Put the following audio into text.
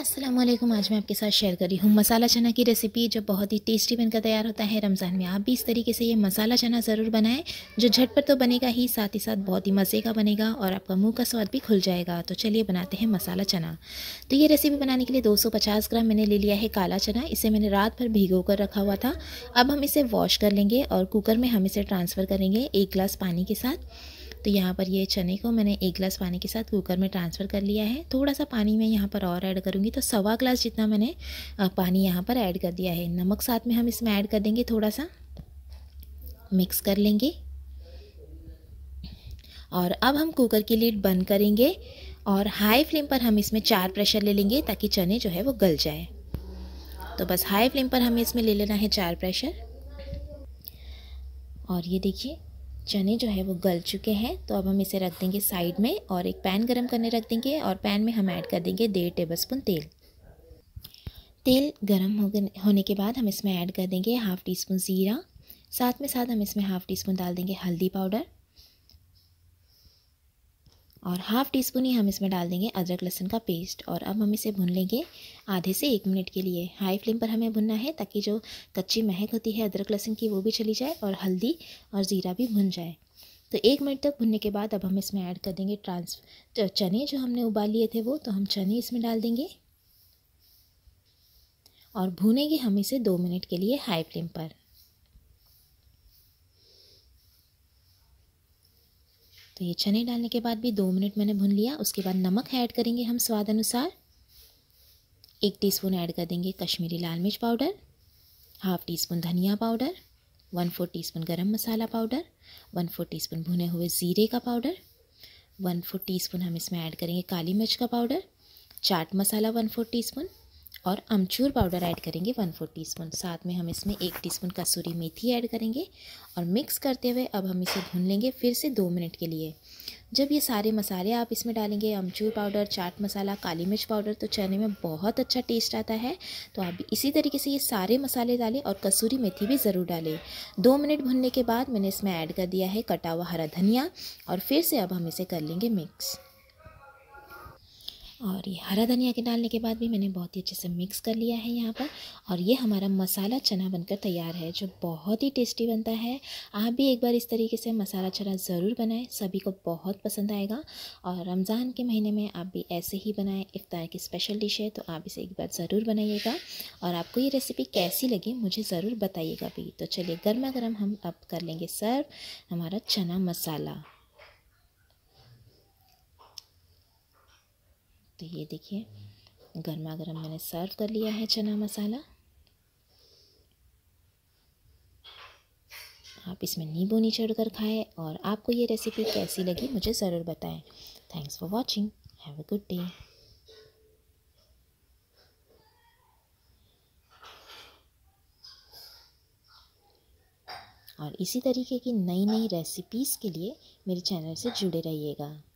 अस्सलाम वालेकुम आज मैं आपके साथ शेयर कर रही हूँ मसाला चना की रेसिपी जो बहुत ही टेस्टी बनकर तैयार होता है रमज़ान में आप भी इस तरीके से ये मसाला चना ज़रूर बनाएं जो झटपट तो बनेगा ही साथ ही साथ बहुत ही मज़े का बनेगा और आपका मुंह का स्वाद भी खुल जाएगा तो चलिए बनाते हैं मसाला चना तो ये रेसिपी बनाने के लिए पचास ग्राम मैंने ले लिया है काला चना इसे मैंने रात भर भिगो कर रखा हुआ था अब हम इसे वॉश कर लेंगे और कुकर में हम इसे ट्रांसफ़र करेंगे एक गिलास पानी के साथ तो यहाँ पर ये चने को मैंने एक गिलास पानी के साथ कुकर में ट्रांसफ़र कर लिया है थोड़ा सा पानी मैं यहाँ पर और ऐड करूँगी तो सवा ग्लास जितना मैंने पानी यहाँ पर ऐड कर दिया है नमक साथ में हम इसमें ऐड कर देंगे थोड़ा सा मिक्स कर लेंगे और अब हम कुकर की लीड बंद करेंगे और हाई फ्लेम पर हम इसमें चार प्रेशर ले लेंगे ताकि चने जो है वो गल जाए तो बस हाई फ्लेम पर हमें इसमें ले लेना है चार प्रेशर और ये देखिए चने जो है वो गल चुके हैं तो अब हम इसे रख देंगे साइड में और एक पैन गरम करने रख देंगे और पैन में हम ऐड कर देंगे डेढ़ टेबलस्पून तेल तेल गरम हो होने के बाद हम इसमें ऐड कर देंगे हाफ़ टी स्पून ज़ीरा साथ में साथ हम इसमें हाफ़ टी स्पून डाल देंगे हल्दी पाउडर और हाफ़ टी स्पून ही हम इसमें डाल देंगे अदरक लहसुन का पेस्ट और अब हम इसे भून लेंगे आधे से एक मिनट के लिए हाई फ्लेम पर हमें भुनना है ताकि जो कच्ची महक होती है अदरक लहसुन की वो भी चली जाए और हल्दी और ज़ीरा भी भुन जाए तो एक मिनट तक भुनने के बाद अब हम इसमें ऐड कर देंगे ट्रांस तो चने जो हमने उबाल लिए थे वो तो हम चने इसमें डाल देंगे और भूनेंगे हम इसे दो मिनट के लिए हाई फ्लेम पर तो ये चने डालने के बाद भी दो मिनट मैंने भून लिया उसके बाद नमक ऐड करेंगे हम स्वाद अनुसार एक टीस्पून ऐड कर देंगे कश्मीरी लाल मिर्च पाउडर हाफ टी स्पून धनिया powder one four teaspoon garam masala powder one four teaspoon भुने हुए ज़ीरे का powder one four teaspoon हम इसमें ऐड करेंगे काली मिर्च का powder chaat masala one four teaspoon और अमचूर पाउडर ऐड करेंगे वन फोर टी साथ में हम इसमें एक टी स्पून कसूरी मेथी ऐड करेंगे और मिक्स करते हुए अब हम इसे भून लेंगे फिर से दो मिनट के लिए जब ये सारे मसाले आप इसमें डालेंगे अमचूर पाउडर चाट मसाला काली मिर्च पाउडर तो चने में बहुत अच्छा टेस्ट आता है तो आप भी इसी तरीके से ये सारे मसाले डालें और कसूरी मेथी भी ज़रूर डालें दो मिनट भुनने के बाद मैंने इसमें ऐड कर दिया है कटा हुआ हरा धनिया और फिर से अब हम इसे कर लेंगे मिक्स और ये हरा धनिया के डालने के बाद भी मैंने बहुत ही अच्छे से मिक्स कर लिया है यहाँ पर और ये हमारा मसाला चना बनकर तैयार है जो बहुत ही टेस्टी बनता है आप भी एक बार इस तरीके से मसाला चना ज़रूर बनाएं सभी को बहुत पसंद आएगा और रमज़ान के महीने में आप भी ऐसे ही बनाएं इफ्तार की स्पेशल डिश है तो आप इसे एक बार ज़रूर बनाइएगा और आपको ये रेसिपी कैसी लगी मुझे ज़रूर बताइएगा भी तो चलिए गर्मा गर्म हम अब कर लेंगे सर्व हमारा चना मसाला तो ये देखिए गर्मा गर्म मैंने सर्व कर लिया है चना मसाला आप इसमें नींबू निचड़ कर खाएँ और आपको ये रेसिपी कैसी लगी मुझे ज़रूर बताएं thanks for watching have a good day और इसी तरीके की नई नई रेसिपीज़ के लिए मेरे चैनल से जुड़े रहिएगा